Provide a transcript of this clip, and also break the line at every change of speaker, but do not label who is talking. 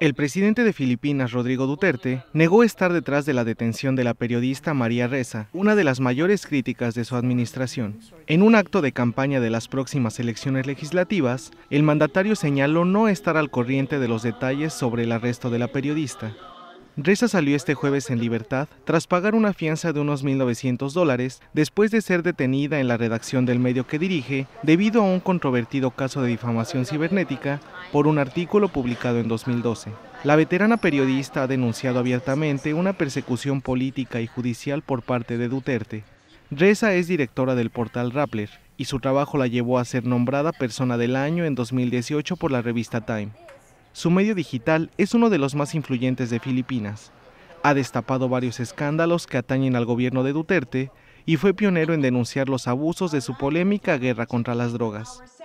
El presidente de Filipinas, Rodrigo Duterte, negó estar detrás de la detención de la periodista María Reza, una de las mayores críticas de su administración. En un acto de campaña de las próximas elecciones legislativas, el mandatario señaló no estar al corriente de los detalles sobre el arresto de la periodista. Reza salió este jueves en libertad tras pagar una fianza de unos 1.900 dólares después de ser detenida en la redacción del medio que dirige debido a un controvertido caso de difamación cibernética por un artículo publicado en 2012. La veterana periodista ha denunciado abiertamente una persecución política y judicial por parte de Duterte. Reza es directora del portal Rappler y su trabajo la llevó a ser nombrada persona del año en 2018 por la revista Time su medio digital es uno de los más influyentes de Filipinas. Ha destapado varios escándalos que atañen al gobierno de Duterte y fue pionero en denunciar los abusos de su polémica guerra contra las drogas.